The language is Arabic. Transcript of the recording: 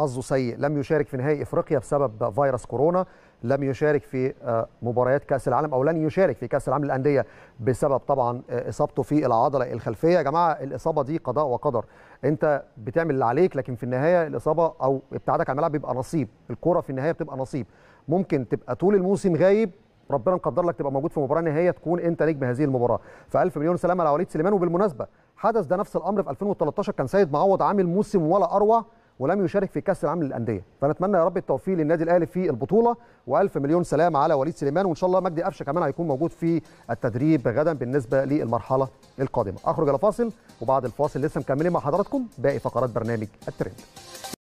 حظه سيء لم يشارك في نهائي افريقيا بسبب فيروس كورونا لم يشارك في آه، مباريات كاس العالم او لن يشارك في كاس العالم للانديه بسبب طبعا آه، اصابته في العضله الخلفيه يا جماعه الاصابه دي قضاء وقدر انت بتعمل اللي عليك لكن في النهايه الاصابه او ابتعادك عن الملعب بيبقى نصيب الكوره في النهايه بتبقى نصيب ممكن تبقى طول الموسم غايب ربنا مقدر لك تبقى موجود في مباراه نهائيه تكون انت نجم هذه المباراه فالف مليون سلامه على وليد سليمان وبالمناسبه حدث ده نفس الامر في 2013 كان سيد معوض عامل موسم ولا اروع ولم يشارك في كاس العالم للانديه فنتمنى يا رب التوفيق للنادي الاهلي في البطوله والف مليون سلام على وليد سليمان وان شاء الله مجدي قفشه كمان هيكون موجود في التدريب غدا بالنسبه للمرحله القادمه اخرج الى فاصل وبعد الفاصل لسه مكملين مع حضراتكم باقي فقرات برنامج الترند